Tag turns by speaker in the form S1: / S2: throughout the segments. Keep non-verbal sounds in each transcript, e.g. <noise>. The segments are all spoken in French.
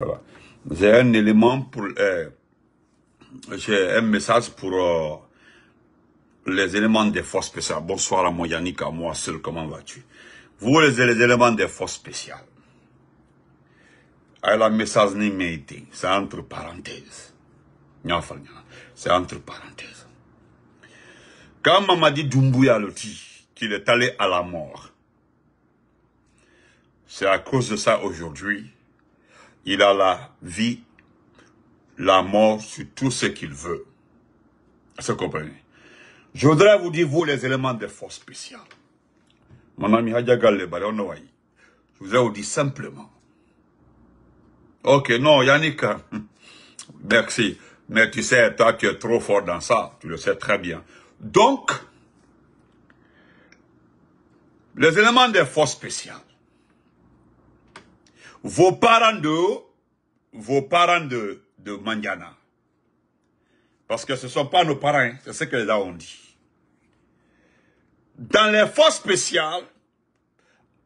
S1: Voilà. C'est un élément pour... Euh, j'ai un message pour euh, les éléments des forces spéciales. Bonsoir à moi, Yannick, à moi seul, comment vas-tu Vous, les, éléments des forces spéciales. Elle message C'est entre parenthèses. C'est entre parenthèses. Quand Mamadi Doumbouya dit qu'il est allé à la mort, c'est à cause de ça aujourd'hui il a la vie, la mort sur tout ce qu'il veut. vous comprenez Je voudrais vous dire, vous, les éléments de force spéciale. Mon ami Je voudrais vous dire simplement. Ok, non, Yannick, hein. <laughs> merci. Mais tu sais, toi, tu es trop fort dans ça. Tu le sais très bien. Donc, les éléments des forces spéciales, vos parents de, vos parents de, de Mandiana. Parce que ce ne sont pas nos parents, hein. c'est ce que les on dit. Dans les forces spéciales,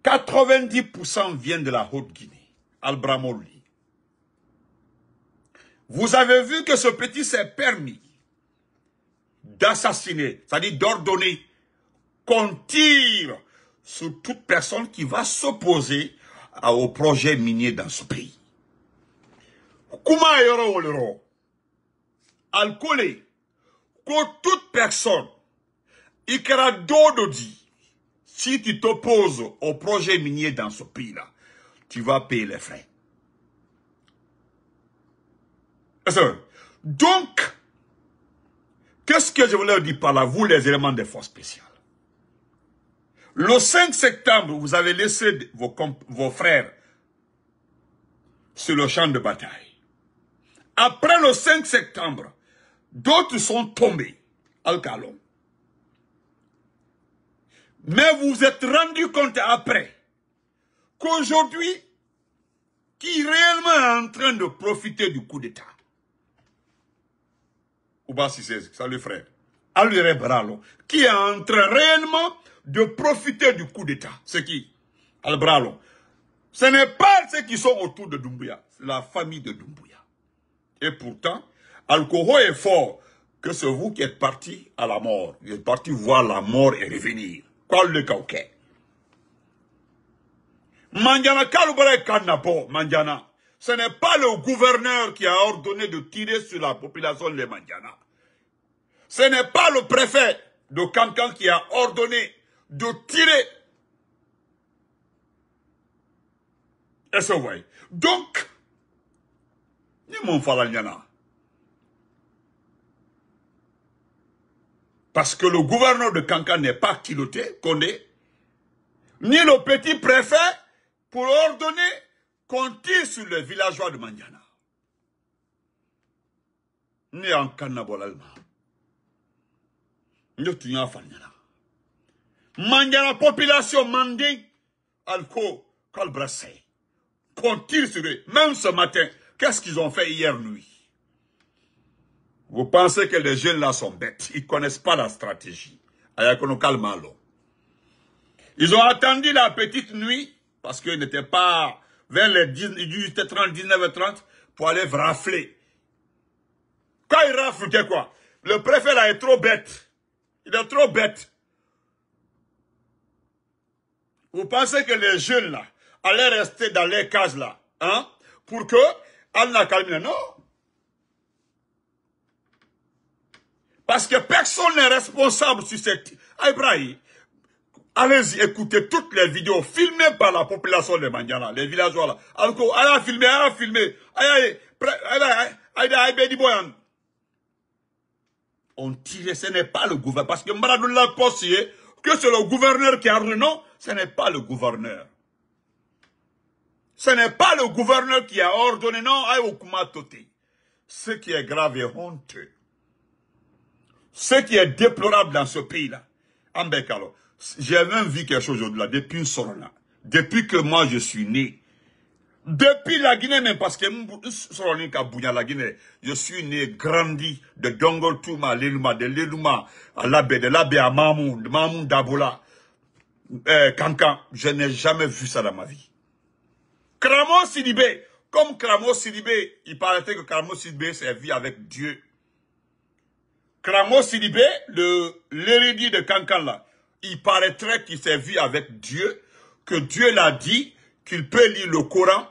S1: 90% viennent de la Haute-Guinée, Albramoli. Vous avez vu que ce petit s'est permis d'assassiner, c'est-à-dire d'ordonner qu'on tire sur toute personne qui va s'opposer au projet minier dans ce pays. Kuma yoro wolero. Alcoolé. Que toute personne, Ikara d'autres si tu t'opposes au projet minier dans ce pays-là, tu vas payer les frais. Donc, qu'est-ce que je voulais dire par là, vous les éléments des forces spéciales le 5 septembre, vous avez laissé vos, frères sur le champ de bataille. Après le 5 septembre, d'autres sont tombés al calon. Mais vous vous êtes rendu compte après qu'aujourd'hui, qui réellement en train de profiter du coup d'État Ouba Sissé, salut frère. Alure Bralo, qui est en train réellement de profiter du coup d'État. C'est qui Bralon. Ce n'est pas ceux qui sont autour de Doumbouya, c'est la famille de Doumbouya. Et pourtant, Alkoho est fort que c'est vous qui êtes parti à la mort. Vous êtes parti voir la mort et revenir. Quoi le Mandiana Ce n'est pas le gouverneur qui a ordonné de tirer sur la population de Mandiana. Ce n'est pas le préfet de Kankan qui a ordonné de tirer. Et ça vous voyez Donc, ni mon Falanyana. Parce que le gouverneur de Kankan n'est pas piloté, Kondé, ni le petit préfet pour ordonner qu'on tire sur les villageois de Mandiana. Ni en Nous Ni en Fanyana la population mandé Alco, Colbrassé. Qu'on tire sur eux. Même ce matin, qu'est-ce qu'ils ont fait hier nuit? Vous pensez que les jeunes là sont bêtes. Ils ne connaissent pas la stratégie. Ils ont attendu la petite nuit, parce qu'ils n'étaient pas vers les 18h30, 19h30, pour aller rafler. Quand ils raflent, quoi? Le préfet là est trop bête. Il est trop bête. Vous pensez que les jeunes là allaient rester dans les cases là, hein, pour que Anna Kalmina, non. Parce que personne n'est responsable sur cette... Ah, allez-y écoutez toutes les vidéos filmées par la population de Mandiana, les villageois là. Encore, allez filmer, allez filmer. Allez, allez, allez, on tire, ce n'est pas le gouvernement. Parce que Maradou l'a conseillé, que c'est le gouverneur qui a ordonné. Non, ce n'est pas le gouverneur. Ce n'est pas le gouverneur qui a ordonné. Non, Ce qui est grave et honteux. Ce qui est déplorable dans ce pays-là. j'ai même vu quelque chose au-delà depuis une semaine. là. Depuis que moi je suis né, depuis la Guinée même, parce que la Guinée, je suis né, grandi de Dongoltouma Touma à Lelouma, de Leluma à l'abbé, de l'abbé à Mamou, de Mamou d'Abola, euh, Kankan. Je n'ai jamais vu ça dans ma vie. Kramo Sidibé, comme Kramo Sidibé, il paraît que Kramo Sidibé servit avec Dieu. Kramo Sidibé, l'érudit de Kankan il paraîtrait qu'il servit avec Dieu, que Dieu l'a dit, qu'il peut lire le Coran,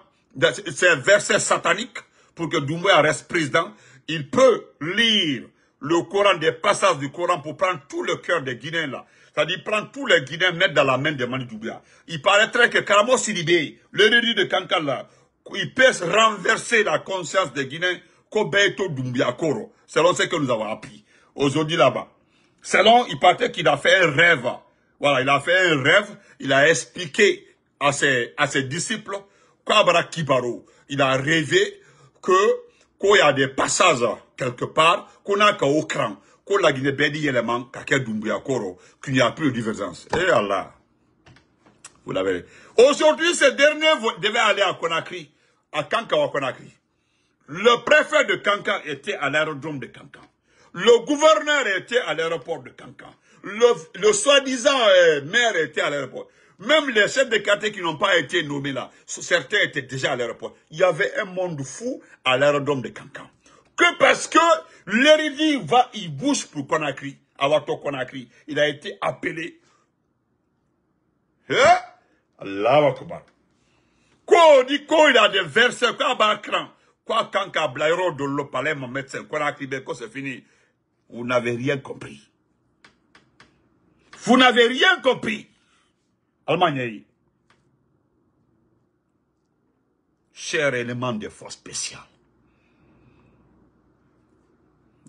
S1: c'est un verset satanique pour que Doumbouya reste président. Il peut lire le Coran, des passages du Coran pour prendre tout le cœur des Guinéens là. C'est-à-dire prendre tous les Guinéens, mettre dans la main de Manu Doumbouya. Il paraîtrait que Karamo Le réduit de Kankan là, il peut renverser la conscience des Guinéens selon ce que nous avons appris aujourd'hui là-bas. Selon, il paraît qu'il a fait un rêve. Voilà, il a fait un rêve, il a expliqué à ses, à ses disciples il a rêvé que qu'il y a des passages quelque part, qu'on a qu'à cran, qu'on la Guinée bédi élément, qu'il n'y a plus de divergence. Et eh Allah, vous l'avez. Aujourd'hui, ce dernier devait aller à Conakry, à Kankawa à Conakry. Le préfet de Kankan était à l'aérodrome de Kankan. Le gouverneur était à l'aéroport de Kankan. Le, soi-disant euh, maire était à l'aéroport. Même les chefs de quartier qui n'ont pas été nommés là, certains étaient déjà à l'aéroport. Il y avait un monde fou à l'aérodrome de Cancan. Que parce que l'érudit va, il bouge pour Conakry, Awato Conakry. Il a été appelé. Hein Allah Akbar. Quoi, on dit quoi, il a des versets, quoi, bah, Quoi, quand Blairo, de l'Opalais, mon médecin, Conakry, ben, quoi, c'est fini. Vous n'avez rien compris. Vous n'avez rien compris. Allemagne cher élément de force spéciale.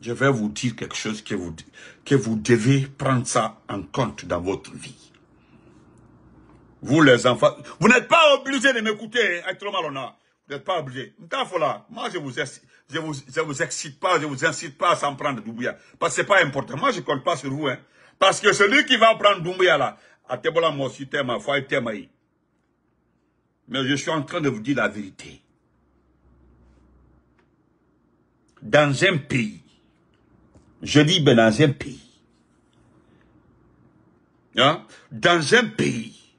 S1: je vais vous dire quelque chose que vous, que vous devez prendre ça en compte dans votre vie. Vous les enfants, vous n'êtes pas obligés de m'écouter, hein, Malona. Vous n'êtes pas obligés. Moi, je vous, je vous, excite pas, je vous incite pas à s'en prendre Doumbouya. Parce que n'est pas important. Moi, je compte pas sur vous, hein. Parce que celui qui va prendre Doumbouya là, ma e e. Mais je suis en train de vous dire la vérité. Dans un pays, je dis ben dans un pays, hein, dans un pays,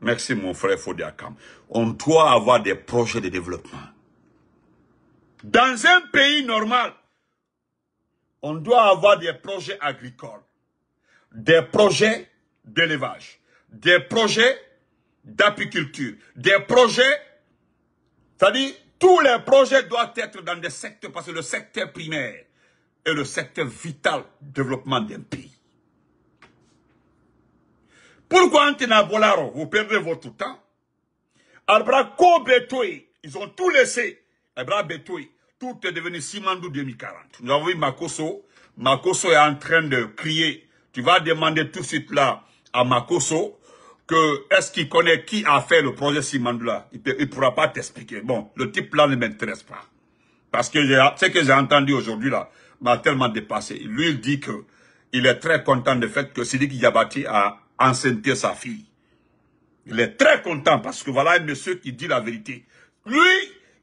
S1: merci mon frère Fodiakam, on doit avoir des projets de développement. Dans un pays normal, on doit avoir des projets agricoles des projets d'élevage, des projets d'apiculture, des projets, c'est-à-dire tous les projets doivent être dans des secteurs, parce que le secteur primaire est le secteur vital du développement d'un pays. Pourquoi Antina Bolaro, vous perdez votre temps Albraco Betoué, ils ont tout laissé. Albraco Betoué, tout est devenu Simandou 2040. Nous avons vu Makoso. Makoso est en train de crier tu vas demander tout de suite là à Makoso que est-ce qu'il connaît qui a fait le projet Simandula. Il ne pourra pas t'expliquer. Bon, le type là ne m'intéresse pas. Parce que ce que j'ai entendu aujourd'hui là m'a tellement dépassé. Lui, il dit que il est très content du fait que Sidi Yabati a enceinté sa fille. Il est très content parce que voilà un monsieur qui dit la vérité. Lui,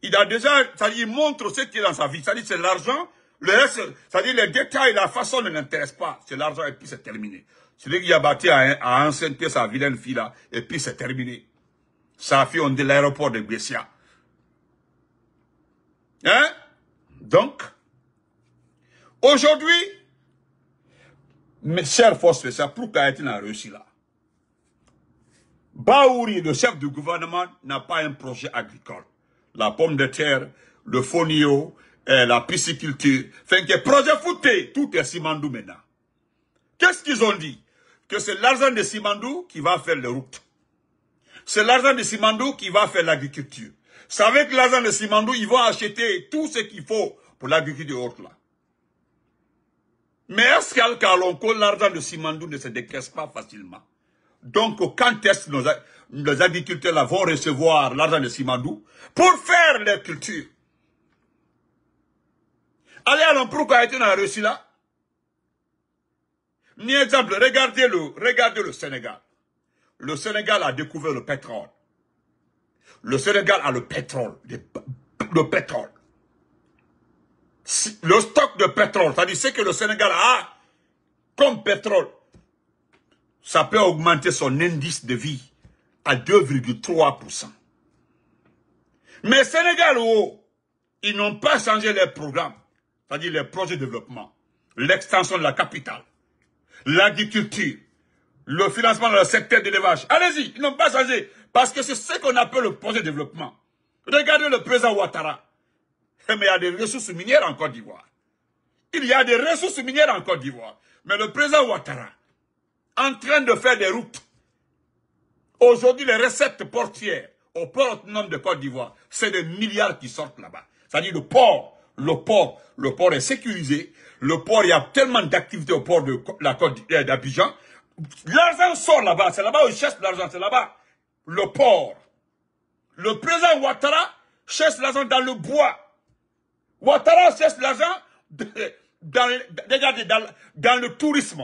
S1: il a déjà, ça lui montre ce qui est dans sa vie. Ça dit c'est l'argent le reste, c'est-à-dire les détails, la façon ne m'intéresse pas. C'est l'argent et puis c'est terminé. Celui qui a bâti à, à sa vilaine fille là, et puis c'est terminé. Sa fille, on dit l'aéroport de Bessia. Hein? Donc, aujourd'hui, mes chers forces ça pour été en Russie là, Baouri, le chef du gouvernement, n'a pas un projet agricole. La pomme de terre, le fonio, eh, la pisciculture. Fait que projet fouté, tout est Simandou maintenant. Qu'est-ce qu'ils ont dit Que c'est l'argent de Simandou qui va faire les routes. C'est l'argent de Simandou qui va faire l'agriculture. C'est que l'argent de Simandou, ils vont acheter tout ce qu'il faut pour l'agriculture Mais est-ce qu'Alcalonco, l'argent de Simandou ne se décaisse pas facilement Donc, quand est-ce que nos, agriculteurs vont recevoir l'argent de Simandou pour faire les cultures Allez à l'emploi qu'on a réussi là. Ni exemple, regardez le, regardez le Sénégal. Le Sénégal a découvert le pétrole. Le Sénégal a le pétrole, le pétrole. Le stock de pétrole, c'est-à-dire ce que le Sénégal a comme pétrole, ça peut augmenter son indice de vie à 2,3%. Mais Sénégal, oh, ils n'ont pas changé leur programmes c'est-à-dire les projets de développement, l'extension de la capitale, l'agriculture, le financement dans le secteur d'élevage. Allez-y, ils n'ont pas changé, parce que c'est ce qu'on appelle le projet de développement. Regardez le président Ouattara. Eh, mais il y a des ressources minières en Côte d'Ivoire. Il y a des ressources minières en Côte d'Ivoire. Mais le président Ouattara, en train de faire des routes, aujourd'hui les recettes portières au port autonome de Côte d'Ivoire, c'est des milliards qui sortent là-bas. C'est-à-dire le port le port, le port est sécurisé, le port, il y a tellement d'activités au port de la côte euh, d'Abidjan, l'argent sort là-bas, c'est là-bas où ils cherchent l'argent, c'est là-bas, le port. Le président Ouattara cherche l'argent dans le bois. Ouattara cherche l'argent dans, dans, dans, le tourisme.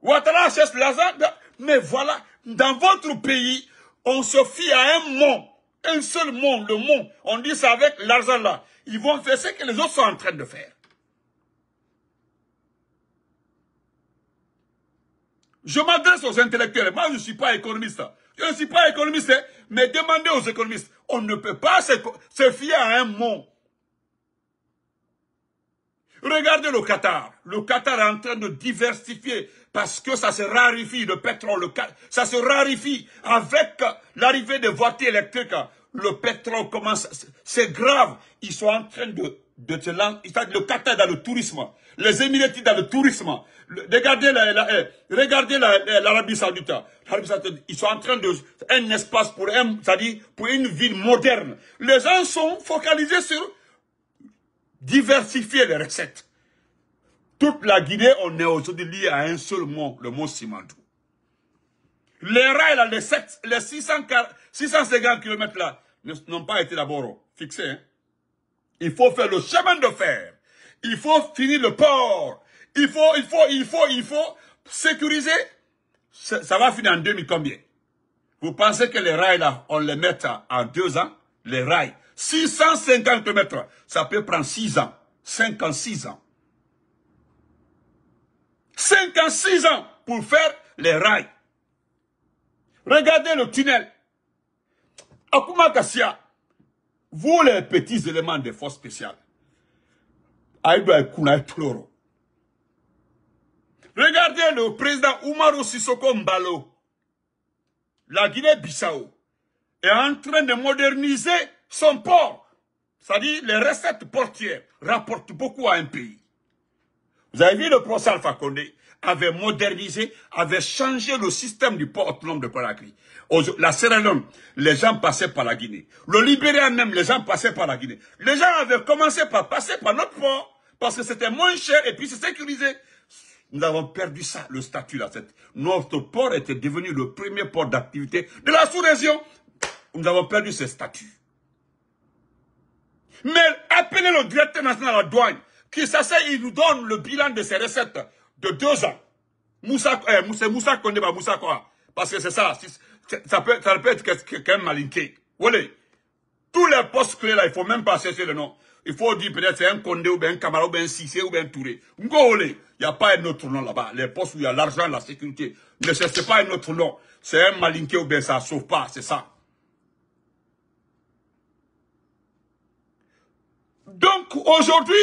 S1: Ouattara cherche l'argent, mais voilà, dans votre pays, on se fie à un mot un seul mot le mot On dit ça avec l'argent là ils vont faire ce que les autres sont en train de faire. Je m'adresse aux intellectuels. Moi, je ne suis pas économiste. Je ne suis pas économiste, hein. mais demandez aux économistes. On ne peut pas se, fier à un mot. Regardez le Qatar. Le Qatar est en train de diversifier parce que ça se rarifie le pétrole, ça se rarifie avec l'arrivée des voitures électriques le pétrole commence, c'est grave. Ils sont en train de, de Le Qatar dans le tourisme, les Émiratis dans le tourisme. regardez eh, eh, l'Arabie la, Saoudite. Ils sont en train de un espace pour pour une ville moderne. Les gens sont focalisés sur diversifier les recettes. Toute la Guinée, on est aujourd'hui lié à un seul mot, le mot Simandou. Les rails, les, 650 km là, n'ont pas été d'abord fixés. Hein. Il faut faire le chemin de fer. Il faut finir le port. Il faut, il faut, il faut, il faut sécuriser. Ça, va finir en 2000 combien Vous pensez que les rails là, on les met en deux ans Les rails. 650 mètres, ça peut prendre 6 ans. 56 ans. 56 ans pour faire les rails. Regardez le tunnel. Akuma Kassia, vous les petits éléments des forces spéciales, Kouna et Tloro. Regardez le président Oumarou Sissoko Mbalo. La Guinée-Bissau est en train de moderniser son port. C'est-à-dire les recettes portières rapportent beaucoup à un pays. Vous avez vu le procès Alpha Condé avait modernisé, avait changé le système du port autonome de Conakry la Sérénum, les gens passaient par la Guinée. Le Libéria même, les gens passaient par la Guinée. Les gens avaient commencé par passer par notre port, parce que c'était moins cher et puis c'est sécurisé. Nous avons perdu ça, le statut là. Notre port était devenu le premier port d'activité de la sous-région. Nous avons perdu ce statut. Mais appelez le directeur national à la douane, qui s'asseye, il nous donne le bilan de ses recettes de deux ans. Moussa, eh, Moussa, Moussa Moussa Parce que c'est ça, ça peut, peut être quelqu'un malinqué. Tous les postes clés là, il faut même pas chercher le nom. Il faut dire peut-être c'est un Condé ou bien un camarade ou un Sissé ou bien un Touré. Il n'y a pas un autre nom là-bas. Les postes où il y a l'argent, la sécurité. Ne cherchez pas un autre nom. C'est un malinqué ou bien ça sauve pas, c'est ça. Donc aujourd'hui,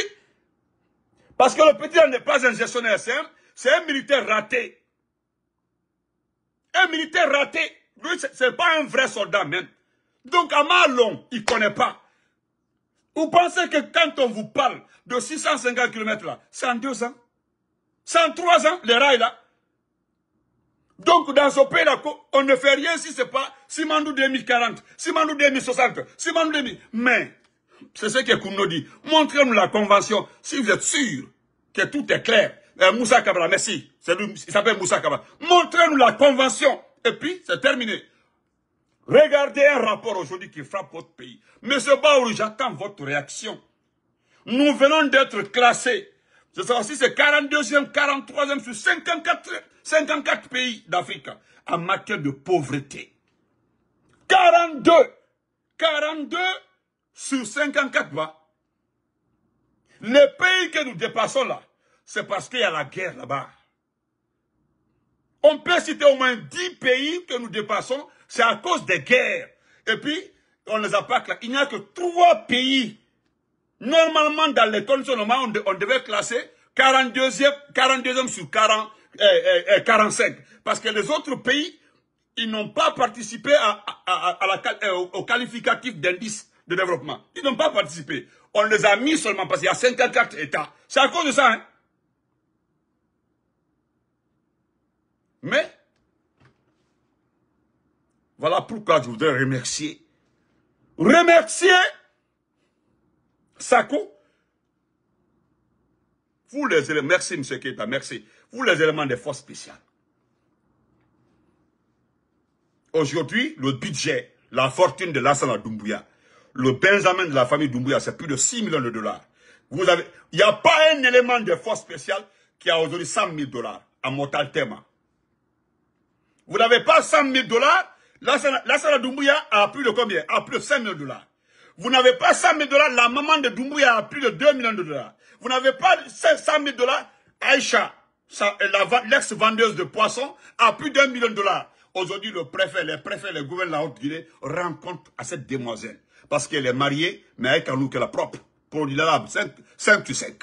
S1: parce que le petit n'est pas un gestionnaire c'est un militaire raté. Un militaire raté. Lui, ce n'est pas un vrai soldat même. Donc, à long il ne connaît pas. Vous pensez que quand on vous parle de 650 km là, c'est en deux ans C'est en trois ans, les rails là Donc dans ce pays là, on ne fait rien si c'est pas Simandou 2040, Simandou 2060, Simandou 2000. Mais, c'est ce que Koumno dit. Montrez-nous la convention si vous êtes sûr que tout est clair. Euh, Moussa Kabra, merci. Lui, il s'appelle Moussa Kabra. Montrez-nous la convention et puis, c'est terminé. Regardez un rapport aujourd'hui qui frappe votre pays. Monsieur Baourou, j'attends votre réaction. Nous venons d'être classés. sais pas si c'est 42e, 43e sur 54, 54 pays d'Afrique en matière de pauvreté. 42 42 sur 54 bas. Les pays que nous dépassons là, c'est parce qu'il y a la guerre là-bas. On peut citer au moins 10 pays que nous dépassons, c'est à cause des guerres. Et puis, on ne les a pas classés. Il n'y a que trois pays. Normalement, dans conditions normales, on, devait classer 42e, 42e sur 40, 45. Euh, euh, euh, parce que les autres pays, ils n'ont pas participé à, à, à, la, au, au, qualificatif d'indice de développement. Ils n'ont pas participé. On les a mis seulement parce qu'il y a 54 États. C'est à cause de ça, hein Mais, voilà pourquoi je voudrais remercier. Remercier Sako. Vous les éléments, merci M. Keta, merci. Vous les éléments des forces spéciales. Aujourd'hui, le budget, la fortune de Lassana Doumbouya, le Benjamin de la famille Doumbouya, c'est plus de 6 millions de dollars. Vous avez, il n'y a pas un élément de force spéciale qui a aujourd'hui 100 000 dollars à mortal Thema. Vous n'avez pas 100 000 dollars. La Lassana Doumbouya a plus de combien A plus de 5 000 dollars. Vous n'avez pas 100 000 dollars. La maman de Doumbouya a plus de 2 millions de dollars. Vous n'avez pas 100 000 dollars. Aïcha, l'ex-vendeuse de poissons, a plus d'un million de dollars. Aujourd'hui, le préfet, les préfets, les gouverneurs de la Haute-Guinée rencontrent à cette demoiselle. Parce qu'elle est mariée, mais avec un look la propre. Pour l'Ilalab, 5, 5 tu 5.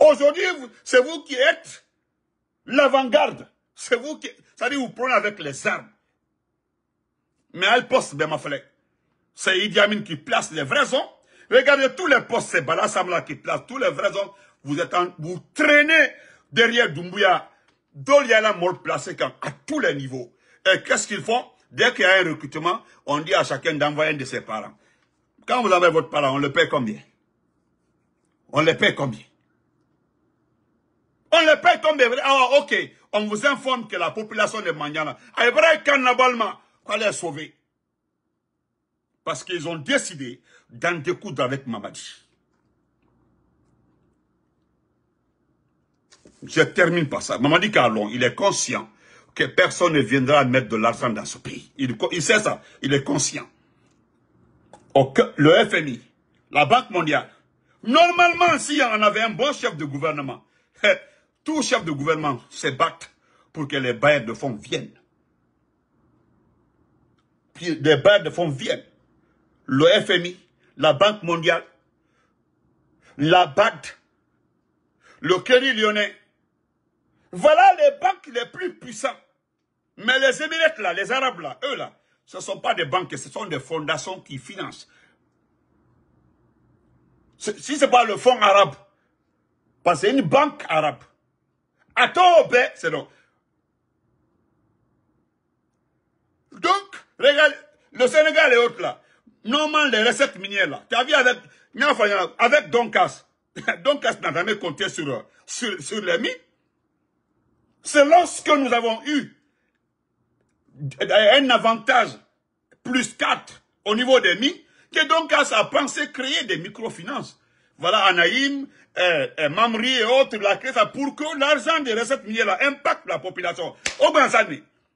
S1: Aujourd'hui, c'est vous qui êtes l'avant-garde. C'est vous qui... Ça dit, vous prenez avec les armes. Mais elle poste, ben, c'est Idi Amin qui place les vrais hommes. Regardez tous les postes, c'est Samla qui place tous les vrais hommes. Vous êtes vous traînez derrière a la mort placé à tous les niveaux. Et qu'est-ce qu'ils font? Dès qu'il y a un recrutement, on dit à chacun d'envoyer un de ses parents. Quand vous avez votre parent, on le paye combien? On le paye combien? On le paye combien? Ah, ok on vous informe que la population de Mangana, est carnavalma, qu'elle est sauver. Parce qu'ils ont décidé d'en découdre avec Mamadi. Je termine par ça. Mamadi Carlon, il est conscient que personne ne viendra mettre de l'argent dans ce pays. Il, sait ça, il est conscient. le FMI, la Banque mondiale, normalement, si en avait un bon chef de gouvernement, <laughs> tout chef de gouvernement se battent pour que les bailleurs de fonds viennent. Puis les bailleurs de fonds viennent. Le FMI, la Banque mondiale, la BAD, le Crédit lyonnais. Voilà les banques les plus puissantes. Mais les Émirats là, les Arabes là, eux là, ce ne sont pas des banques, ce sont des fondations qui financent. Si ce n'est pas le fonds arabe, parce que c'est une banque arabe. Attends, c'est donc Regarde, le Sénégal et autres là. Normalement, les recettes minières là. Tu as vu avec, avec Doncas. <laughs> n'a jamais compté euh, sur, sur les mines. C'est lorsque nous avons eu un avantage plus 4 au niveau des mines que Doncas a pensé créer des microfinances. Voilà Anaïm, euh, euh, Mamri et autres, la pour que l'argent des recettes minières impacte la population. Au Grand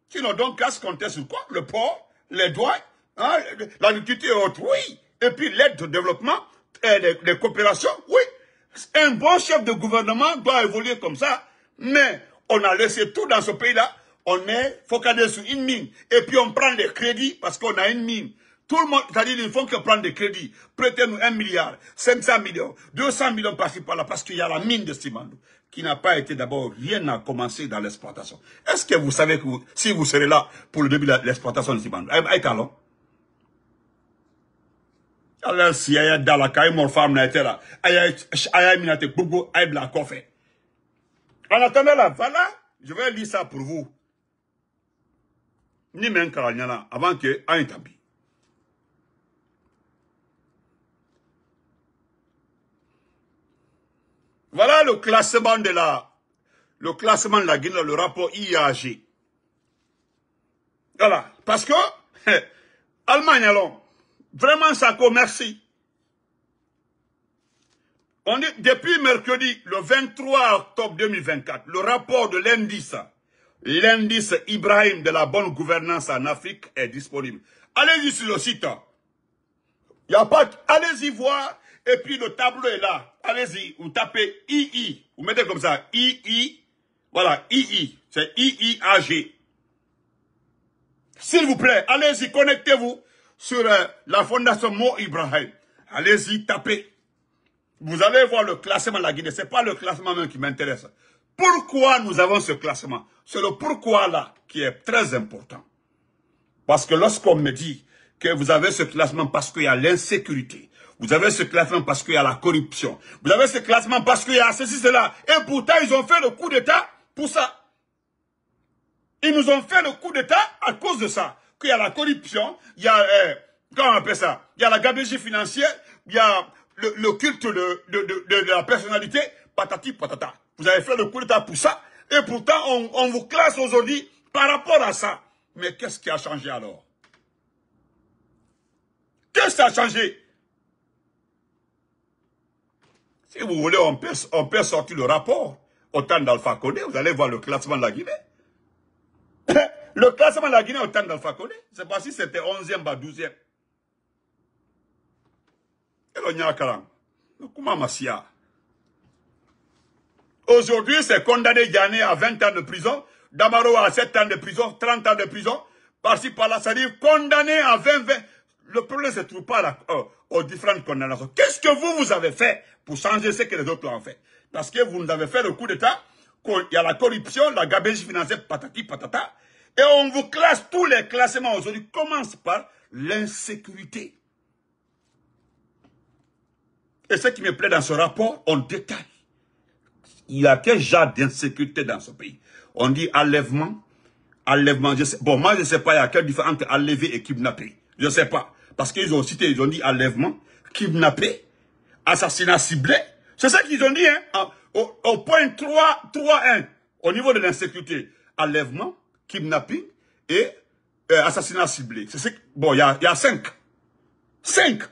S1: Sinon, Doncas comptait sur quoi Le port les droits, hein, la liquidité et autres, oui. Et puis l'aide au développement, et les, coopérations, oui. Un bon chef de gouvernement doit évoluer comme ça. Mais on a laissé tout dans ce pays-là. On est focalisé sur une mine. Et puis on prend des crédits parce qu'on a une mine. Tout le monde, c'est-à-dire, ils faut font que prendre des crédits. Prêtez-nous 1 milliard, 500 millions, 200 millions par-ci, par-là, parce qu'il y a la mine de Simandou, qui n'a pas été d'abord, rien n'a commencé dans l'exploitation. Est-ce que vous savez que si vous serez là pour le début de l'exploitation de Aïe Aïkalo Alors, si la caille, mon femme, n'a été là, Aya Minate, Boubou, Aya Blakofe. En attendant là, voilà, je vais lire ça pour vous. Ni même avant que Aïtambi. Voilà le classement de la, le classement de la Guinée, le rapport IAG. Voilà. Parce que, <laughs> Allemagne, allons, vraiment, ça merci. On est, depuis mercredi, le 23 octobre 2024, le rapport de l'indice, l'indice Ibrahim de la bonne gouvernance en Afrique est disponible. Allez-y sur le site. Il y a pas, allez-y voir, et puis le tableau est là allez-y, vous tapez II, vous mettez comme ça, II, voilà, II, c'est IIAG. S'il vous plaît, allez-y, connectez-vous sur euh, la fondation Mo Ibrahim. Allez-y, tapez. Vous allez voir le classement de la Guinée. Ce n'est pas le classement même qui m'intéresse. Pourquoi nous avons ce classement C'est le pourquoi là qui est très important. Parce que lorsqu'on me dit que vous avez ce classement parce qu'il y a l'insécurité, vous avez ce classement parce qu'il y a la corruption. Vous avez ce classement parce qu'il y a ceci, cela. Et pourtant, ils ont fait le coup d'État pour ça. Ils nous ont fait le coup d'État à cause de ça. Qu'il y a la corruption, il y a, euh, comment on appelle ça Il y a la gabegie financière, il y a le, culte de, la personnalité, patati patata. Vous avez fait le coup d'État pour ça, et pourtant on, on vous classe aujourd'hui par rapport à ça. Mais qu'est-ce qui a changé alors Qu'est-ce qui a changé si vous voulez, on peut, sortir le rapport au temps d'Alpha Condé. Vous allez voir le classement de la Guinée. <coughs> le classement de la Guinée au temps d'Alpha Condé, c'est pas si c'était 11e ou 12e. le Aujourd'hui, c'est condamné Yanné à 20 ans de prison, Damaro à 7 ans de prison, 30 ans de prison, par-ci par-là, ça dit condamné à 20, 20 le problème ne se trouve pas euh, aux différentes condamnations. Qu'est-ce que vous, vous avez fait pour changer ce que les autres ont fait Parce que vous nous avez fait le coup d'État, il y a la corruption, la gabégie financière, patati patata, et on vous classe, tous les classements aujourd'hui commence par l'insécurité. Et ce qui me plaît dans ce rapport, on détaille. Il y a quel genre d'insécurité dans ce pays On dit enlèvement, allèvement. bon moi je ne sais pas, il y a quelle différence entre enlever et kidnapper, je ne sais pas parce qu'ils ont cité, ils ont dit enlèvement, kidnappé, assassinat ciblé. C'est ça qu'ils ont dit, hein, ah, au, point 3, 1, au niveau de l'insécurité. Enlèvement, kidnapping et euh, assassinat ciblé. C'est bon, il y a, y a 5. 5.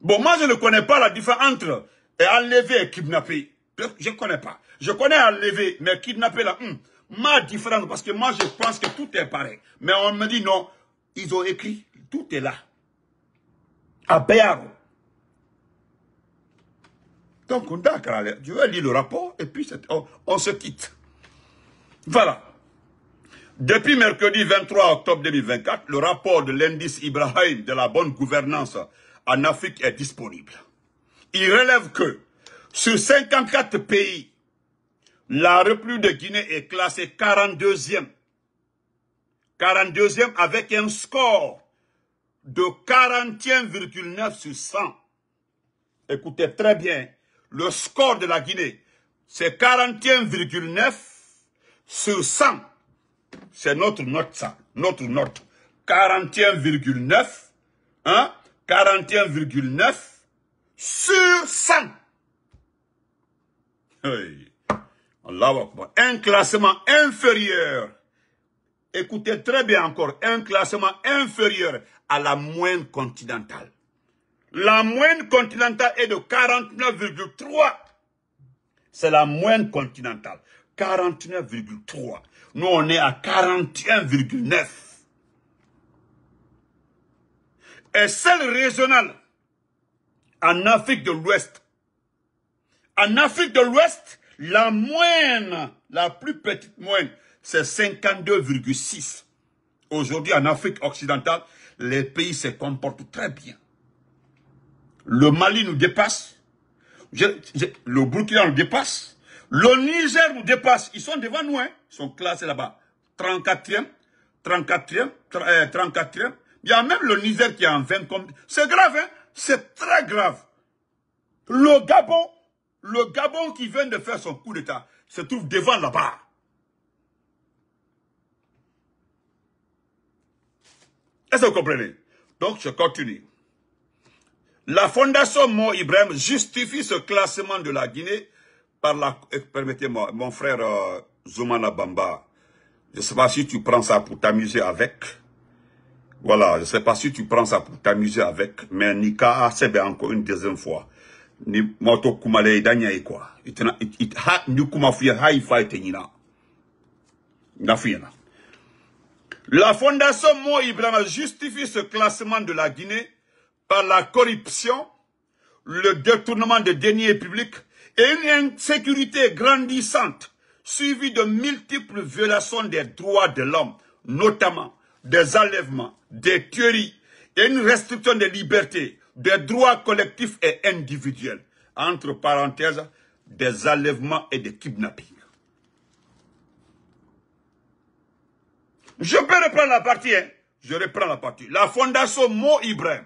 S1: Bon, moi, je ne connais pas la différence entre enlever et kidnapper. Je ne connais pas. Je connais enlever, mais kidnapper, là, hmm. ma différence, parce que moi, je pense que tout est pareil. Mais on me dit non, ils ont écrit, tout est là. À Béaro. Donc, on d'accord, je vais lire le rapport et puis on, se quitte. Voilà. Depuis mercredi 23 octobre 2024, le rapport de l'indice Ibrahim de la bonne gouvernance en Afrique est disponible. Il relève que sur 54 pays, la République de Guinée est classée 42e 42e avec un score de 41,9 sur 100. Écoutez très bien, le score de la Guinée, c'est 41,9 sur 100. C'est notre note, ça, notre note. 41,9, hein, 41,9 sur 100. Un classement inférieur écoutez très bien encore, un classement inférieur à la moyenne continentale. La moyenne continentale est de 49,3. C'est la moyenne continentale. 49,3. Nous, on est à 41,9. Et celle régionale, en Afrique de l'Ouest. En Afrique de l'Ouest, la moyenne, la plus petite moyenne, c'est 52,6. Aujourd'hui, en Afrique occidentale, les pays se comportent très bien. Le Mali nous dépasse. le Burkina nous dépasse. Le Niger nous dépasse. Ils sont devant nous. Hein. Ils sont classés là-bas. 34e, 34e, 34e. Il y a même le Niger qui est en 20 C'est grave, hein C'est très grave. Le Gabon, le Gabon qui vient de faire son coup d'État se trouve devant là-bas. Est-ce que vous comprenez Donc, je continue. La Fondation Mo Ibrahim justifie ce classement de la Guinée par la... Eh, permettez-moi, mon frère euh, Zoumana Bamba, je ne sais pas si tu prends ça pour t'amuser avec. Voilà, je ne sais pas si tu prends ça pour t'amuser avec, mais Nika c'est encore une deuxième fois. Ni moto kumale danya quoi. il it ha ni et haifa itenina. La Fondation Mo Ibrahim justifie ce classement de la Guinée par la corruption, le détournement des deniers publics et une insécurité grandissante suivie de multiples violations des droits de l'homme, notamment des enlèvements, des tueries et une restriction des libertés, des droits collectifs et individuels. Entre parenthèses, des enlèvements et des kidnappings. Je peux reprendre la partie, hein. Je reprends la partie. La fondation Mo Ibrahim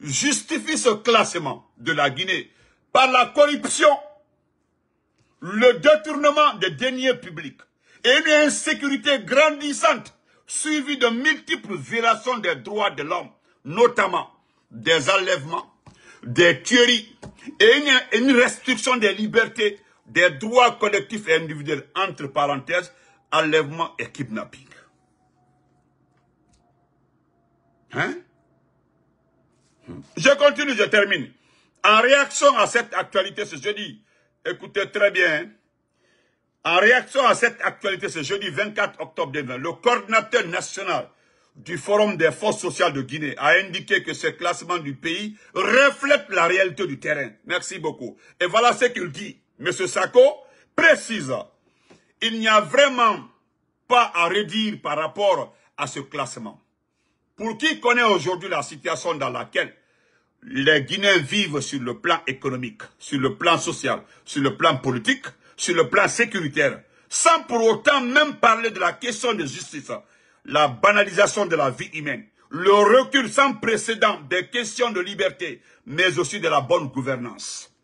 S1: justifie ce classement de la Guinée par la corruption, le détournement des deniers publics et une insécurité grandissante suivie de multiples violations des droits de l'homme, notamment des enlèvements, des tueries et une, une restriction des libertés, des droits collectifs et individuels, entre parenthèses, enlèvement et kidnapping. Hein? Je continue, je termine. En réaction à cette actualité ce jeudi, écoutez très bien, hein. en réaction à cette actualité ce jeudi 24 octobre 2020, le coordinateur national du Forum des forces sociales de Guinée a indiqué que ce classement du pays reflète la réalité du terrain. Merci beaucoup. Et voilà ce qu'il dit. Monsieur Sako précise, il n'y a vraiment pas à redire par rapport à ce classement. Pour qui connaît aujourd'hui la situation dans laquelle les Guinéens vivent sur le plan économique, sur le plan social, sur le plan politique, sur le plan sécuritaire, sans pour autant même parler de la question de justice, la banalisation de la vie humaine, le recul sans précédent des questions de liberté, mais aussi de la bonne gouvernance.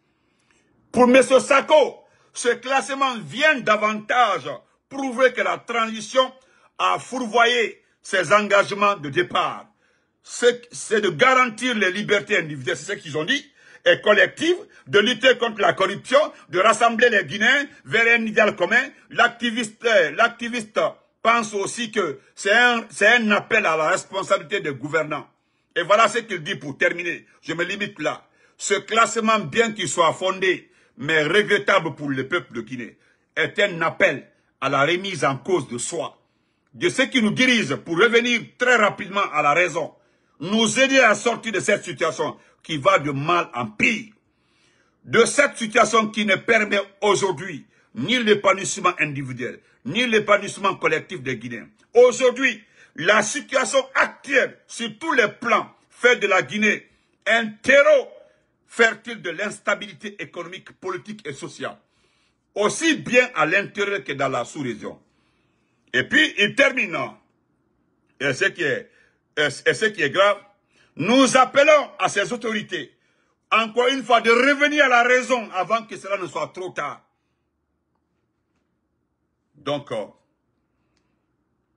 S1: Pour M. Sacco, ce classement vient davantage prouver que la transition a fourvoyé ses engagements de départ, c'est de garantir les libertés individuelles, c'est ce qu'ils ont dit, et collectives, de lutter contre la corruption, de rassembler les Guinéens vers un idéal commun. L'activiste euh, pense aussi que c'est un appel à la responsabilité des gouvernants. Et voilà ce qu'il dit pour terminer. Je me limite là. Ce classement, bien qu'il soit fondé, mais regrettable pour le peuple de Guinée, est un appel à la remise en cause de soi, de ceux qui nous dirigent pour revenir très rapidement à la raison, nous aider à sortir de cette situation qui va de mal en pire, de cette situation qui ne permet aujourd'hui ni l'épanouissement individuel, ni l'épanouissement collectif des Guinéens. Aujourd'hui, la situation actuelle sur tous les plans fait de la Guinée un terreau fertile de l'instabilité économique, politique et sociale, aussi bien à l'intérieur que dans la sous-région. Et puis, il termine. Et ce qui est, ce qui est grave, nous appelons à ces autorités, encore une fois, de revenir à la raison avant que cela ne soit trop tard. Donc, euh,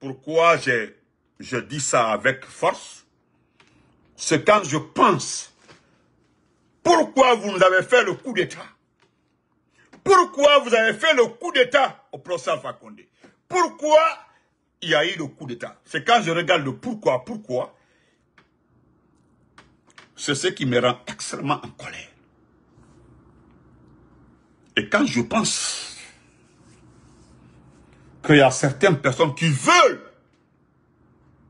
S1: pourquoi je dis ça avec force C'est quand je pense, pourquoi vous nous avez fait le coup d'État Pourquoi vous avez fait le coup d'État au professeur Fakonde pourquoi il y a eu le coup d'État. C'est quand je regarde le pourquoi, pourquoi, c'est ce qui me rend extrêmement en colère. Et quand je pense qu'il y a certaines personnes qui veulent,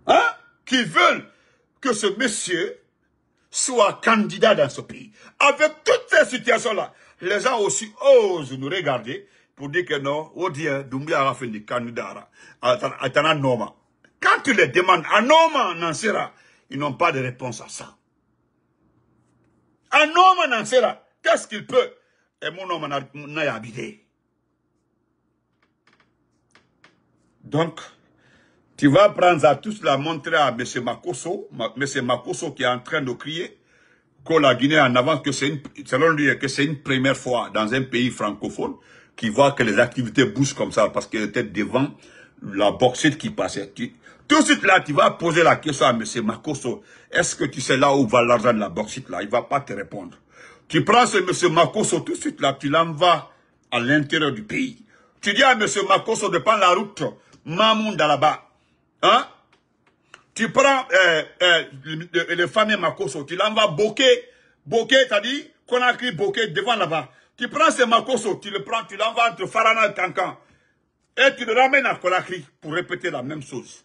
S1: hein, qui veulent que ce monsieur soit candidat dans ce pays, avec toutes ces situations-là, les gens aussi osent nous regarder pour dire que non, Odien, Doumbia a fait des Noma. Quand tu les demandes, à Noma ils n'ont pas de réponse à ça. À Noma qu'est-ce qu'il peut Et mon homme n'a habité. Donc, tu vas prendre à tous la montrer à M. Makoso, M. Makoso qui est en train de crier que la Guinée en avance, que c'est selon lui, que c'est une première fois dans un pays francophone qui voit que les activités bougent comme ça parce qu'elle était devant la bauxite qui passait. tout de suite là, tu vas poser la question à M. Makoso. Est-ce que tu sais là où va l'argent de la bauxite là Il va pas te répondre. Tu prends ce M. Makoso tout de suite là, tu l'envoies à l'intérieur du pays. Tu dis à M. Makoso de prendre la route Mamoun là-bas. Hein? Tu prends euh, euh, le, fameux Makoso, tu l'envoies Bokeh, Bokeh, t'as dit qu'on a écrit Bokeh devant là-bas. Tu prends ce Makoso, tu le prends, tu l'envoies entre Farana et Cancan. Et tu le ramènes à Conakry pour répéter la même chose.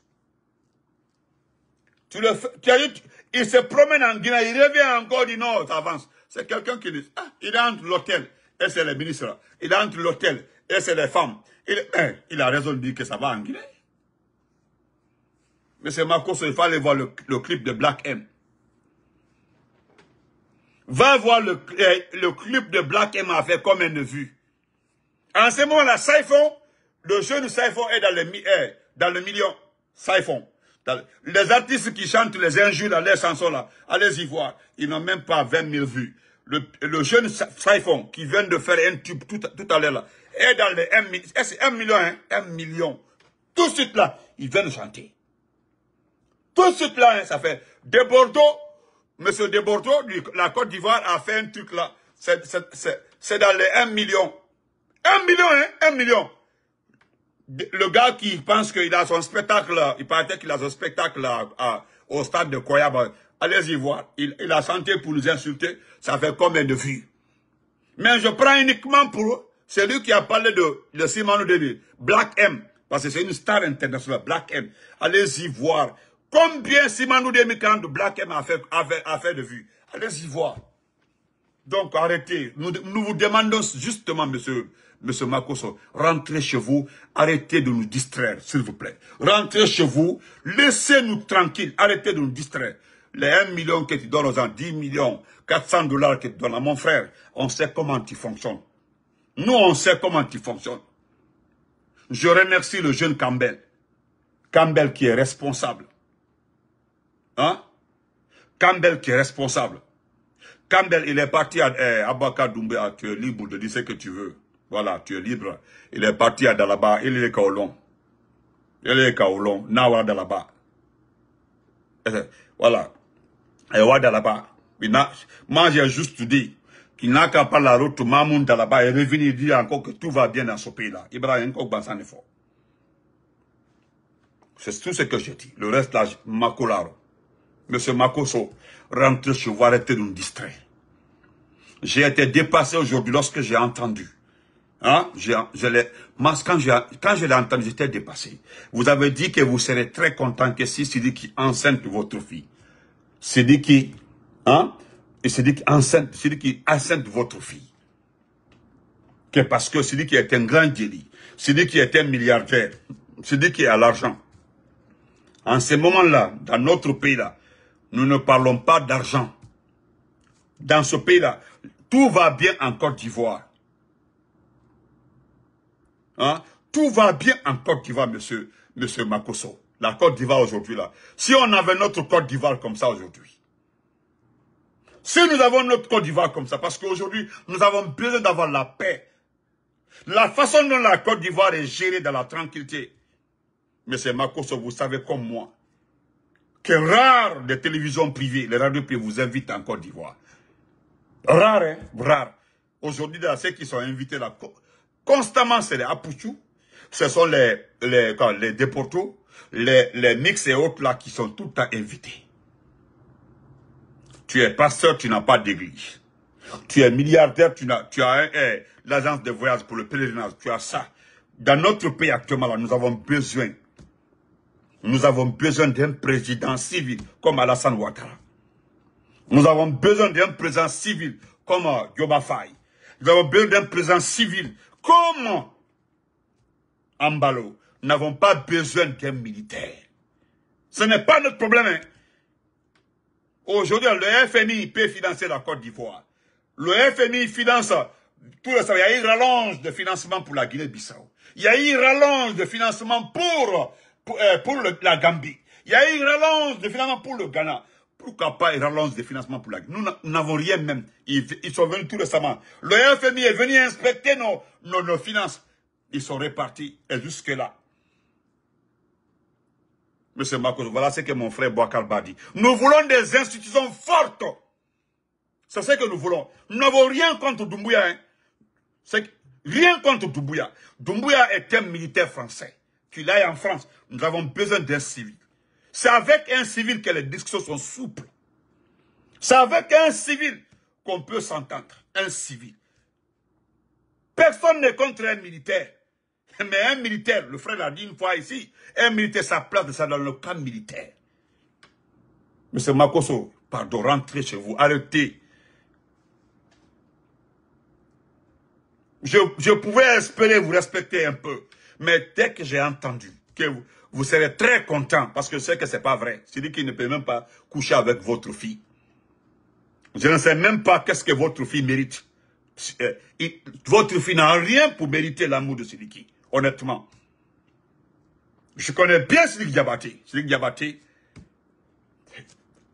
S1: Tu le as il se promène en Guinée, il revient encore du nord, tu avances. C'est quelqu'un qui dit, ah, il est entre l'hôtel et c'est les ministres. Il entre l'hôtel et c'est les femmes. Hein, il, a raison de dire que ça va en Guinée. Mais c'est Makoso, il faut aller voir le clip de Black M va voir le, eh, le club de Black M fait comme un vue. En ce moment-là, Saifon, le jeune Saifon est dans le, eh, dans le million. Saifon. Les artistes qui chantent les injures dans les chansons là, allez y voir, ils n'ont même pas 20 000 vues. Le, le jeune Saifon qui vient de faire un tube tout, à l'heure là, est dans les 1, 1 eh, million, 1 hein, million. Tout de suite là, il vient de chanter. Tout de suite là, hein, ça fait de Bordeaux Monsieur Deborto, la Côte d'Ivoire a fait un truc là. C'est dans les 1 million. 1 million, hein 1 million. Le gars qui pense qu'il a son spectacle, il paraît qu'il a son spectacle là, au stade de Koya. Allez-y voir. Il, a santé pour nous insulter. Ça fait combien de vues Mais je prends uniquement pour celui qui a parlé de, de Simon début Black M. Parce que c'est une star internationale, Black M. Allez-y voir. Combien Simanou 2040 de Black M a fait, de vue Allez-y voir. Donc arrêtez. Nous, vous demandons justement, monsieur, monsieur Makoso, rentrez chez vous, arrêtez de nous distraire, s'il vous plaît. Rentrez chez vous, laissez-nous tranquilles, arrêtez de nous distraire. Les 1 million que tu donnes aux gens, 10 millions, 400 dollars que tu donnes à mon frère, on sait comment tu fonctionnes. Nous, on sait comment tu fonctionnes. Je remercie le jeune Campbell. Campbell qui est responsable. Hein? Campbell qui est responsable. Campbell, il est parti à eh, Abaka Doumbéa, ah, tu es libre de dire ce que tu veux. Voilà, tu es libre. Il est parti à Dalaba, il est Kaolon. Il est Kaolon, Nawa Dalaba. Eh, voilà. Et eh, là Dalaba. Moi, j'ai juste dit qu'il n'a qu'à pas la route Mamoun Dalaba est revenu dire encore que tout va bien dans ce pays-là. Ibrahim Kokbansan est fort. C'est tout ce que j'ai dit. Le reste, là, Makolaro. Monsieur Makoso, rentrez chez vous, arrêtez de nous distraire. J'ai été dépassé aujourd'hui lorsque j'ai entendu. Hein, je, quand je, quand je l'ai entendu, j'étais dépassé. Vous avez dit que vous serez très content que si qui enceinte votre fille. C'est hein, et enceinte, enceinte votre fille. Que parce que qui est un grand lui qui est un milliardaire. C'est qui a l'argent. En ce moment-là, dans notre pays-là, nous ne parlons pas d'argent. Dans ce pays-là, tout va bien en Côte d'Ivoire. Hein? Tout va bien en Côte d'Ivoire, monsieur, monsieur Makoso. La Côte d'Ivoire aujourd'hui, là. Si on avait notre Côte d'Ivoire comme ça aujourd'hui. Si nous avons notre Côte d'Ivoire comme ça, parce qu'aujourd'hui, nous avons besoin d'avoir la paix. La façon dont la Côte d'Ivoire est gérée dans la tranquillité. Monsieur Makoso, vous savez comme moi que rares des télévisions privées, les radios privées vous invitent en Côte d'Ivoire. Rare, hein, rare. Aujourd'hui, ceux qui sont invités là, constamment, c'est les Apuchou, ce sont les, les, les mix et autres là qui sont tout le temps invités. Tu es pasteur, tu n'as pas d'église. Tu es milliardaire, tu as, tu as eh, l'agence de voyage pour le pèlerinage, tu as ça. Dans notre pays actuellement, nous avons besoin nous avons besoin d'un président civil comme Alassane Ouattara. Nous avons besoin d'un président civil comme Yoba euh, Faye. Nous avons besoin d'un président civil comme Ambalo. Nous n'avons pas besoin d'un militaire. Ce n'est pas notre problème. Hein. Aujourd'hui, le FMI peut financer la Côte d'Ivoire. Le FMI finance euh, tout le Il y a une rallonge de financement pour la Guinée-Bissau. Il y a une rallonge de financement pour euh, pour, euh, la Gambie. Il y a eu une relance de financement pour le Ghana. Pourquoi pas une relance de financement pour la Gambie Nous n'avons rien même. Ils, sont venus tout récemment. Le FMI est venu inspecter nos, nos, finances. Ils sont répartis et jusque-là. Monsieur Marcos, voilà ce que mon frère Boakalba dit. Nous voulons des institutions fortes. C'est ce que nous voulons. Nous n'avons rien contre Doumbouya. Hein. Rien contre Doumbouya. Doumbouya est un militaire français qu'il aille en France. Nous avons besoin d'un civil. C'est avec un civil que les discussions sont souples. C'est avec un civil qu'on peut s'entendre. Un civil. Personne n'est contre un militaire. Mais un militaire, le frère l'a dit une fois ici, un militaire, sa place, ça dans le camp militaire. Monsieur Makoso, pardon, rentrez chez vous, arrêtez. je pouvais espérer vous respecter un peu. Mais dès que j'ai entendu que vous, serez très content, parce que je sais que ce n'est pas vrai, celui ne peut même pas coucher avec votre fille. Je ne sais même pas qu'est-ce que votre fille mérite. Euh, votre fille n'a rien pour mériter l'amour de Siliki, honnêtement. Je connais bien Sidiki Diabaté. Sidiki Diabaté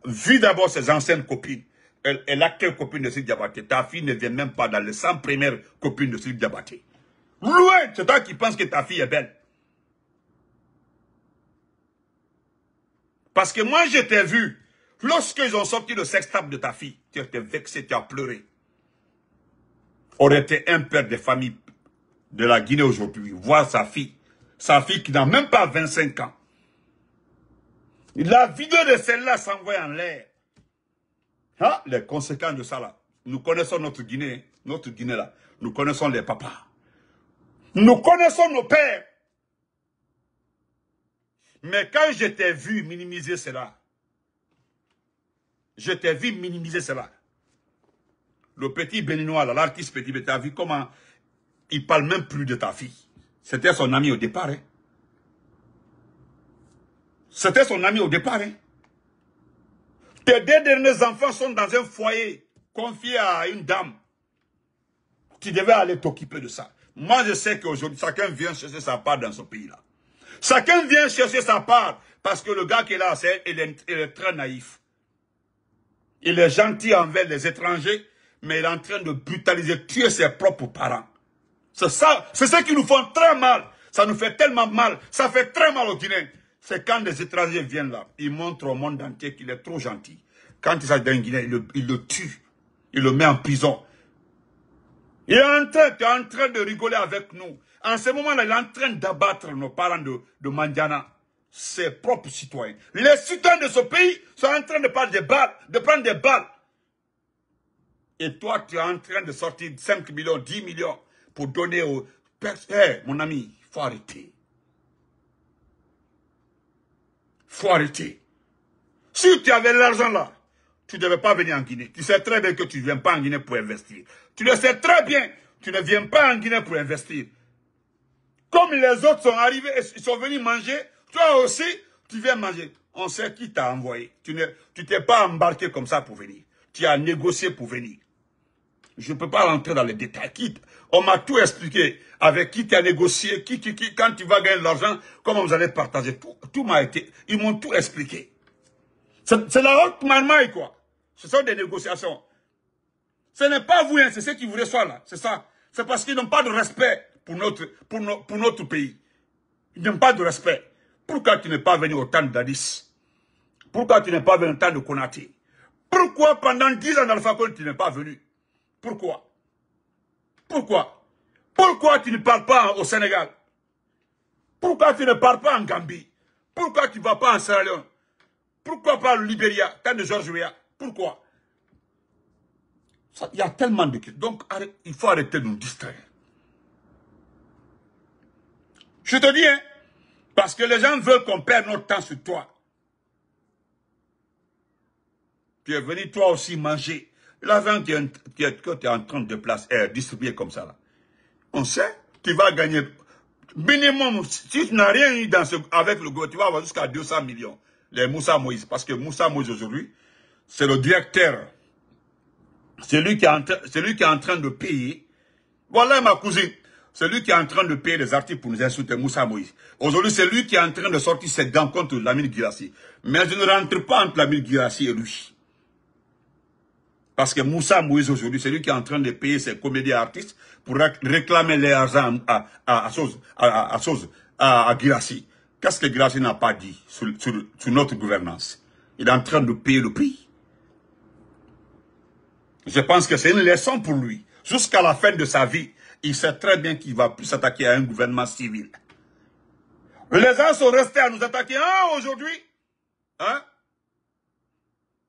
S1: vu d'abord ses anciennes copines. Elle, est a copine de Sidiki Diabaté Ta fille ne vient même pas dans les 100 premières copines de Sidiki Diabaté. Loin, c'est toi qui penses que ta fille est belle. Parce que moi, je t'ai vu. Lorsqu'ils ont sorti le sextape de ta fille, tu étais vexé, tu as pleuré. Aurait été un père de famille de la Guinée aujourd'hui, voir sa fille, sa fille qui n'a même pas 25 ans. La vidéo de celle-là s'envoie en l'air. Hein? Les conséquences de ça, là. Nous connaissons notre Guinée, notre Guinée, là. Nous connaissons les papas. Nous connaissons nos pères. Mais quand je t'ai vu minimiser cela, je t'ai vu minimiser cela. Le petit béninois, l'artiste petit, mais t'as vu comment il parle même plus de ta fille. C'était son ami au départ. Hein. C'était son ami au départ. Hein. Tes deux derniers enfants sont dans un foyer confié à une dame. qui devait aller t'occuper de ça. Moi, je sais qu'aujourd'hui, chacun vient chercher sa part dans ce pays-là. Chacun vient chercher sa part parce que le gars qui est là, est, il, est, très naïf. Il est gentil envers les étrangers, mais il est en train de brutaliser, tuer ses propres parents. C'est ça, c'est ce qui nous font très mal. Ça nous fait tellement mal, ça fait très mal au Guinéens. C'est quand des étrangers viennent là, ils montrent au monde entier qu'il est trop gentil. Quand il s'agit d'un Guinée, le, il le tue, il le met en prison, il est en train, tu es en train de rigoler avec nous. En ce moment-là, il est en train d'abattre nos parents de, Mandiana, ses propres citoyens. Les citoyens de ce pays sont en train de prendre des balles, de prendre des balles. Et toi, tu es en train de sortir 5 millions, 10 millions pour donner aux personnes. Eh, mon ami, faut arrêter. faut arrêter. Si tu avais l'argent là, tu ne devais pas venir en Guinée. Tu sais très bien que tu ne viens pas en Guinée pour investir. Tu le sais très bien. Tu ne viens pas en Guinée pour investir. Comme les autres sont arrivés et sont venus manger, toi aussi, tu viens manger. On sait qui t'a envoyé. Tu ne t'es pas embarqué comme ça pour venir. Tu as négocié pour venir. Je ne peux pas rentrer dans les détails. Qui, on m'a tout expliqué. Avec qui tu as négocié, qui, qui, quand tu vas gagner de l'argent, comment vous allez partager. Tout, tout m'a été. Ils m'ont tout expliqué. C'est la haute marmaille, quoi. Ce sont des négociations. Ce n'est pas vous, hein, c'est ceux qui vous reçoivent là, c'est ça. C'est parce qu'ils n'ont pas de respect pour notre, pour, pour notre pays. Ils n'ont pas de respect. Pourquoi tu n'es pas venu au temps d'Adis? Pourquoi tu n'es pas venu au temps de Konati Pourquoi pendant 10 ans d'Alpha tu n'es pas venu Pourquoi Pourquoi Pourquoi tu ne parles pas au Sénégal Pourquoi tu ne parles pas en Gambie Pourquoi tu ne vas pas en Sierra Leone Pourquoi pas au Libéria, tant de Georges Pourquoi il y a tellement de questions. Donc, il faut arrêter de nous distraire. Je te dis, hein, parce que les gens veulent qu'on perde notre temps sur toi. Tu es venu toi aussi manger. L'argent que tu es en train de placer, distribuer comme ça là. On sait, tu vas gagner minimum, si tu n'as rien eu dans avec le gouvernement, tu vas avoir jusqu'à 200 millions. Les Moussa Moïse, parce que Moussa Moïse aujourd'hui, c'est le directeur celui qui, est celui qui est en train de payer, voilà ma cousine, celui qui est en train de payer les artistes pour nous insulter, Moussa Moïse. Aujourd'hui, c'est lui qui est en train de sortir ses dents contre Lamine Girassi. Mais je ne rentre pas entre Lamine Girassi et lui. Parce que Moussa Moïse, aujourd'hui, c'est lui qui est en train de payer ses comédiens artistes pour réclamer l'argent argent à, à, à, Girassi. Qu'est-ce que Girassi n'a pas dit sur notre gouvernance Il est en train de payer le prix. Je pense que c'est une leçon pour lui. Jusqu'à la fin de sa vie, il sait très bien qu'il va plus s'attaquer à un gouvernement civil. Les gens sont restés à nous attaquer ah, aujourd'hui. Hein?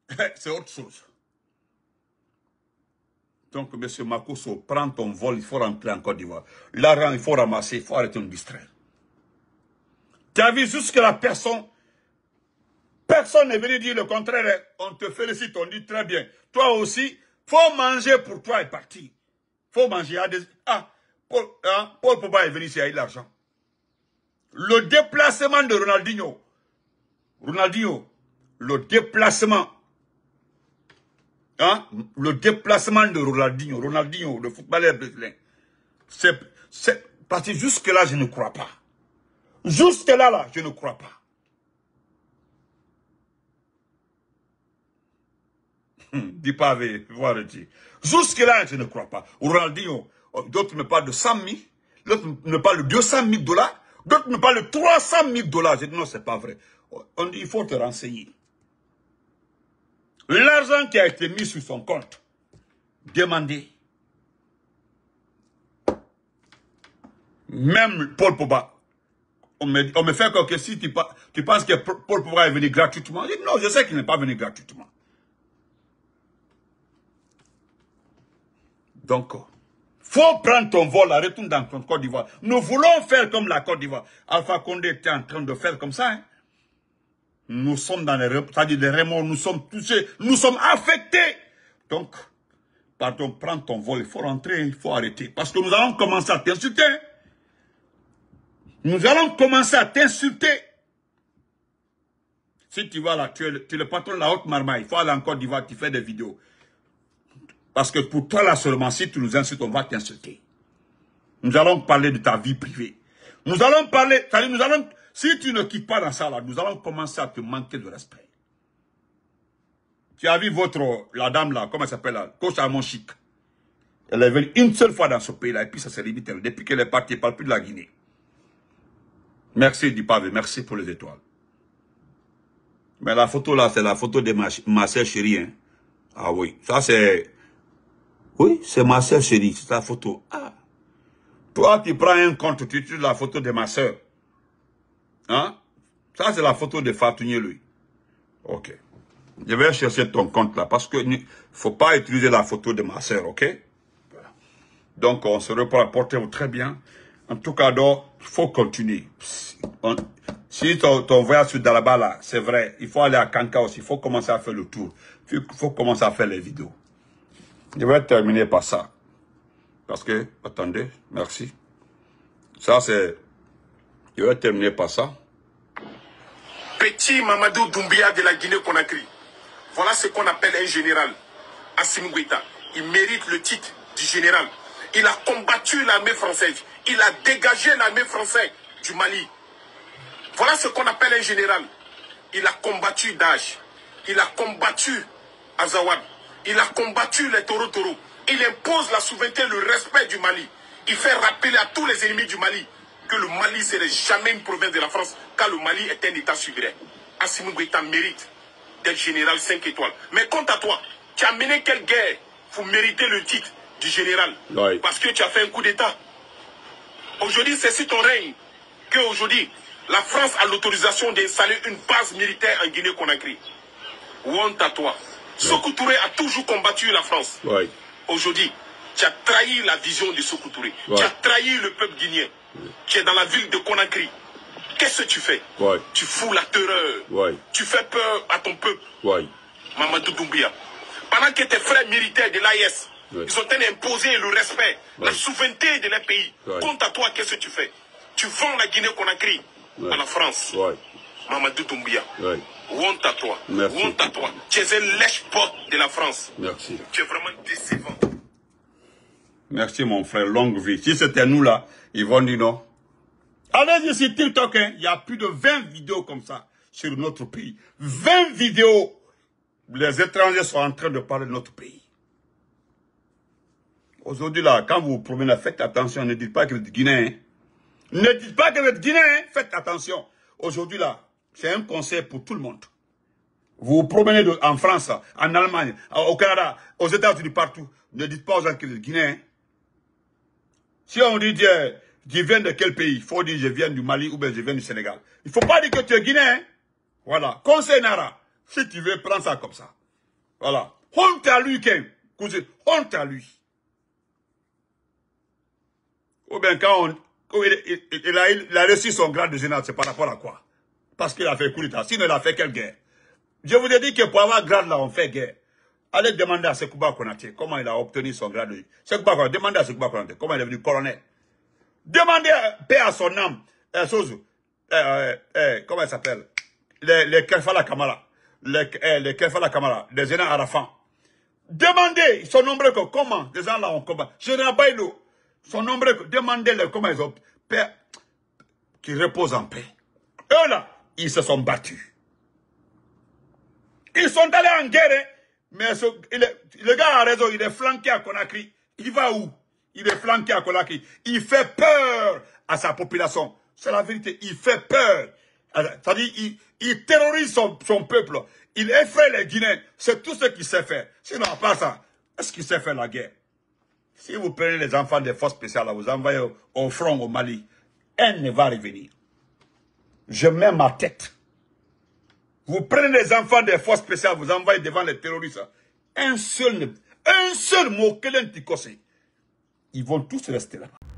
S1: <laughs> c'est autre chose. Donc, M. Makoso, prends ton vol, il faut rentrer en Côte d'Ivoire. L'argent, il faut ramasser, il faut arrêter de distraire. Tu as vu jusque la personne, personne n'est venu dire le contraire. On te félicite, on dit très bien. Toi aussi, faut manger pour toi et partir. Faut manger. Ah, ah Paul, hein, Pogba est venu ici eu de l'argent. Le déplacement de Ronaldinho. Ronaldinho, le déplacement. Hein? le déplacement de Ronaldinho. Ronaldinho, le footballeur brésilien. C'est... Parce jusque-là, je ne crois pas. Jusque-là, là, je ne crois pas. Hmm, du pavé, Jusque-là, je ne crois pas. Ronaldinho, euh, d'autres me parlent de 100 000, d'autres me parlent de 200 000 dollars, d'autres me parlent de 300 000 dollars. Je dis non, n'est pas vrai. Euh, on dit, il faut te renseigner. L'argent qui a été mis sur son compte, demandé, Même Paul Poba, on me, fait croire que si tu, penses que Paul Poba est venu gratuitement, je dis non, je sais qu'il n'est pas venu gratuitement. Donc, faut prendre ton vol, retourne dans ton Côte d'Ivoire. Nous voulons faire comme la Côte d'Ivoire. Alpha Condé était en train de faire comme ça. Hein. Nous sommes dans les, remords, nous sommes touchés, nous sommes affectés. Donc, pardon, prends ton vol, il faut rentrer, il faut arrêter. Parce que nous allons commencer à t'insulter. Hein. Nous allons commencer à t'insulter. Si tu vois là, tu le, tu es patron de la haute marmaille, il faut aller en Côte d'Ivoire, tu fais des vidéos. Parce que pour toi là seulement, si tu nous insultes, on va t'insulter. Nous allons parler de ta vie privée. Nous allons parler, nous allons, si tu ne quittes pas dans ça là, nous allons commencer à te manquer de respect. Tu as vu votre, la dame là, comment elle s'appelle là, coach à Elle est venue une seule fois dans ce pays là, et puis ça s'est limité. Depuis qu'elle est partie, elle ne parle plus de la Guinée. Merci du pavé, merci pour les étoiles. Mais la photo là, c'est la photo de ma, sœur chérie. Hein. Ah oui, ça c'est oui, c'est ma soeur, chérie, c'est ta photo. Ah. Toi, tu prends un compte, tu utilises la photo de ma sœur. Hein? Ça, c'est la photo de Fatounier, lui. Ok. Je vais chercher ton compte là, parce que faut pas utiliser la photo de ma sœur, ok? Donc, on se porter très bien. En tout cas, donc, il faut continuer. si ton, ton, voyage sur bas là, c'est vrai, il faut aller à Kanka aussi, il faut commencer à faire le tour. Il faut commencer à faire les vidéos. Je vais terminer par ça. Parce que, attendez, merci. Ça, c'est... Je vais terminer par ça.
S2: Petit Mamadou Doumbia de la Guinée-Conakry. Voilà ce qu'on appelle un général. Assim Il mérite le titre du général. Il a combattu l'armée française. Il a dégagé l'armée française du Mali. Voilà ce qu'on appelle un général. Il a combattu Daesh. Il a combattu Azawad. Il a combattu les taureaux taureaux. Il impose la souveraineté et le respect du Mali. Il fait rappeler à tous les ennemis du Mali que le Mali ne serait jamais une province de la France car le Mali est un État souverain. Assimou Goïta mérite d'être général 5 étoiles. Mais quant à toi, tu as mené quelle guerre pour mériter le titre du général Parce que tu as fait un coup d'État. Aujourd'hui, c'est si ton règne qu'aujourd'hui, la France a l'autorisation d'installer une base militaire en Guinée-Conakry. Honte à toi. Sokoutouré a toujours combattu la France. Aujourd'hui, tu as trahi la vision de Sokoutouré. Tu as trahi le peuple guinéen. qui Tu es dans la ville de Conakry. Qu'est-ce que tu fais Tu fous la terreur. Tu fais peur à ton peuple. Mamadou Doumbia. Pendant que tes frères militaires de l'AIS, ils ont imposés le respect, la souveraineté de leur pays. Compte à toi, qu'est-ce que tu fais Tu vends la Guinée-Conakry à la France. Mamadou Doumbia. Honte à toi. à toi. Tu es un lèche de la France. Merci. Tu es
S1: vraiment décevant. Merci, mon frère. Longue vie. Si c'était nous, là, ils vont dire non. Allez-y sur TikTok, hein. il y a plus de 20 vidéos comme ça sur notre pays. 20 vidéos. Les étrangers sont en train de parler de notre pays. Aujourd'hui, là, quand vous vous promenez, faites attention. Ne dites pas que vous êtes Guinéen. Ne dites pas que vous êtes Guinéen. Faites attention. Aujourd'hui, là, c'est un conseil pour tout le monde. Vous vous promenez en France, en Allemagne, au Canada, aux États-Unis, partout. Ne dites pas aux gens que sont Guinéens. Si on dit je viens de quel pays Il faut dire je viens du Mali ou bien je viens du Sénégal. Il ne faut pas dire que tu es Guinéen. Voilà. Conseil Nara. Si tu veux, prends ça comme ça. Voilà. Honte à lui, Ken. Honte à lui. Ou bien quand, on, il, a, reçu son grade de général, c'est par rapport à quoi parce qu'il a fait coup Sinon, il a fait quelle guerre Je vous ai dit que pour avoir grade là, on fait guerre. Allez demander à Sekouba Konate comment il a obtenu son grade. Sekouba demandez à Sekouba Konaté comment il est devenu colonel. Demandez euh, paix à son âme. Eh, eh, eh, comment il s'appelle Les, les Kefala Kamala. Les, les Kefala Kamala. Les généraux Arafan. Demandez, ils sont nombreux que comment des gens là ont combat. Général Bailo, Son nombreux que demandez le comment ils ont paix, qu'ils reposent en paix. Eux là, ils se sont battus. Ils sont allés en guerre, hein. mais le gars a raison, il est flanqué à Conakry. Il va où Il est flanqué à Conakry. Il fait peur à sa population. C'est la vérité, il fait peur. C'est-à-dire, il, terrorise son, peuple. Il effraie les Guinéens. C'est tout ce qu'il sait faire. Sinon, à part ça, est-ce qu'il sait faire la guerre Si vous prenez les enfants des forces spéciales, à vous envoyez au front au Mali, elle ne va revenir je mets ma tête. Vous prenez les enfants des forces spéciales, vous envoyez devant les terroristes. Un seul, un seul mot, petit conseil Ils vont tous rester là.